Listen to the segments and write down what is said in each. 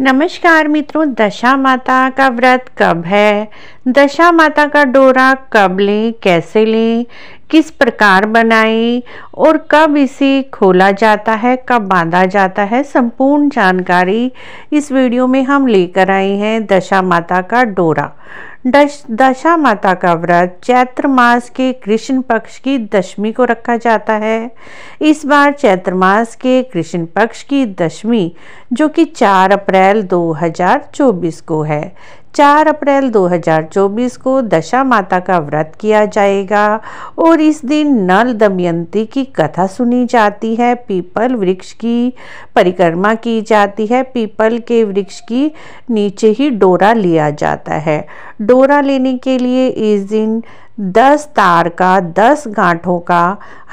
नमस्कार मित्रों दशा माता का व्रत कब है दशा माता का डोरा कब लें कैसे लें किस प्रकार बनाएं और कब इसे खोला जाता है कब बांधा जाता है संपूर्ण जानकारी इस वीडियो में हम लेकर आए हैं दशा माता का डोरा दश दशा माता का व्रत चैत्र मास के कृष्ण पक्ष की दशमी को रखा जाता है इस बार चैत्र मास के कृष्ण पक्ष की दशमी जो कि 4 अप्रैल 2024 को है 4 अप्रैल 2024 को दशा माता का व्रत किया जाएगा और इस दिन नल दमयंती की कथा सुनी जाती है पीपल वृक्ष की परिक्रमा की जाती है पीपल के वृक्ष की नीचे ही डोरा लिया जाता है डोरा लेने के लिए इस दिन दस तार का दस गांठों का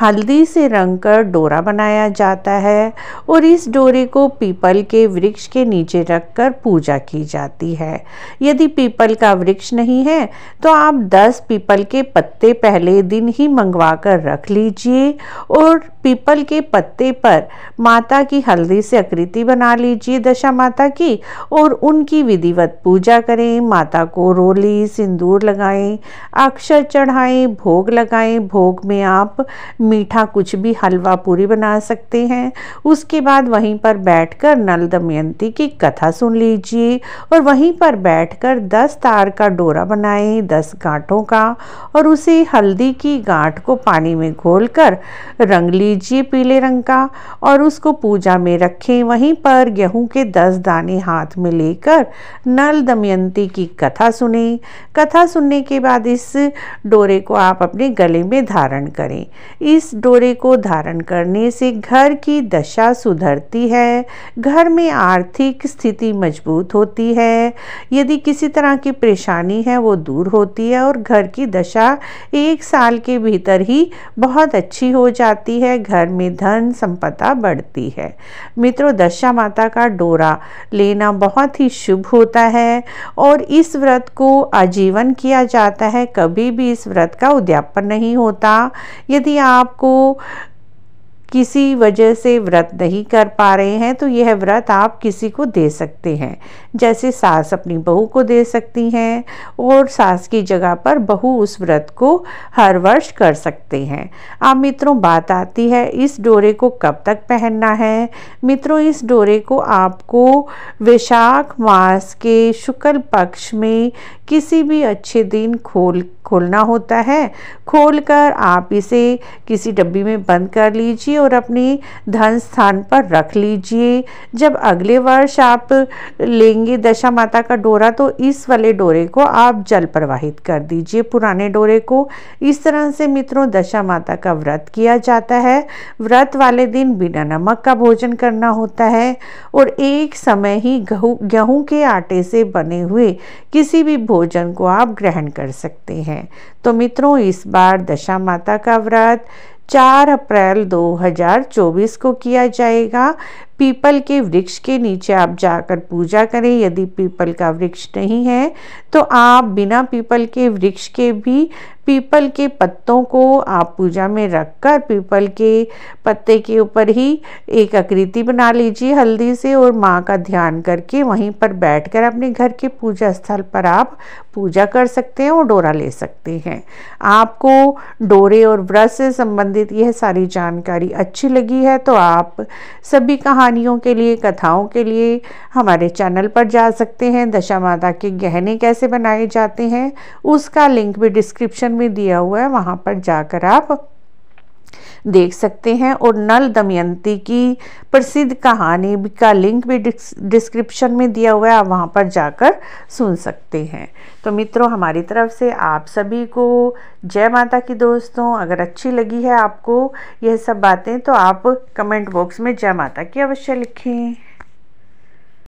हल्दी से रंग कर डोरा बनाया जाता है और इस डोरे को पीपल के वृक्ष के नीचे रखकर पूजा की जाती है यदि पीपल का वृक्ष नहीं है तो आप 10 पीपल के पत्ते पहले दिन ही मंगवा कर रख लीजिए और पीपल के पत्ते पर माता की हल्दी से आकृति बना लीजिए दशा माता की और उनकी विधिवत पूजा करें माता को रोली सिंदूर लगाएं अक्षर चढ़ाएं भोग लगाएं भोग में आप मीठा कुछ भी हलवा पूरी बना सकते हैं उसके बाद वहीं पर बैठकर नल दमयंती की कथा सुन लीजिए और वहीं पर बैठकर दस तार का डोरा बनाएं दस गांठों का और उसे हल्दी की गांठ को पानी में घोलकर रंग लीजिए पीले रंग का और उसको पूजा में रखें वहीं पर गेहूं के दस दाने हाथ में लेकर नल दमयंती की कथा सुने कथा सुनने के बाद इस डोरे को आप अपने गले में धारण करें इस इस डोरे को धारण करने से घर की दशा सुधरती है घर में आर्थिक स्थिति मजबूत होती है यदि किसी तरह की परेशानी है वो दूर होती है और घर की दशा एक साल के भीतर ही बहुत अच्छी हो जाती है घर में धन संपदा बढ़ती है मित्रों दशा माता का डोरा लेना बहुत ही शुभ होता है और इस व्रत को आजीवन किया जाता है कभी भी इस व्रत का उद्यापन नहीं होता यदि आप आपको किसी वजह से व्रत नहीं कर पा रहे हैं तो यह व्रत आप किसी को दे सकते हैं जैसे सास अपनी बहू को दे सकती हैं और सास की जगह पर बहू उस व्रत को हर वर्ष कर सकते हैं अब मित्रों बात आती है इस डोरे को कब तक पहनना है मित्रों इस डोरे को आपको वैशाख मास के शुक्ल पक्ष में किसी भी अच्छे दिन खोल खोलना होता है खोलकर आप इसे किसी डब्बी में बंद कर लीजिए और अपने धन स्थान पर रख लीजिए जब अगले वर्ष आप लेंगे दशा माता का डोरा तो इस वाले डोरे को आप जल प्रवाहित कर दीजिए पुराने डोरे को इस तरह से मित्रों दशा माता का व्रत किया जाता है व्रत वाले दिन बिना नमक का भोजन करना होता है और एक समय ही गेहूँ के आटे से बने हुए किसी भी भोजन को आप ग्रहण कर सकते हैं तो मित्रों इस बार दशा माता का व्रत 4 अप्रैल 2024 को किया जाएगा पीपल के वृक्ष के नीचे आप जाकर पूजा करें यदि पीपल का वृक्ष नहीं है तो आप बिना पीपल के वृक्ष के भी पीपल के पत्तों को आप पूजा में रखकर पीपल के पत्ते के ऊपर ही एक आकृति बना लीजिए हल्दी से और माँ का ध्यान करके वहीं पर बैठकर अपने घर के पूजा स्थल पर आप पूजा कर सकते हैं और डोरा ले सकते हैं आपको डोरे और व्रत से संबंधित यह सारी जानकारी अच्छी लगी है तो आप सभी कहानी कहानियों के लिए कथाओं के लिए हमारे चैनल पर जा सकते हैं दशा माता के गहने कैसे बनाए जाते हैं उसका लिंक भी डिस्क्रिप्शन में दिया हुआ है वहाँ पर जाकर आप देख सकते हैं और नल दमयंती की प्रसिद्ध कहानी का लिंक भी डिस्क्रिप्शन में दिया हुआ है आप वहाँ पर जाकर सुन सकते हैं तो मित्रों हमारी तरफ से आप सभी को जय माता की दोस्तों अगर अच्छी लगी है आपको यह सब बातें तो आप कमेंट बॉक्स में जय माता की अवश्य लिखें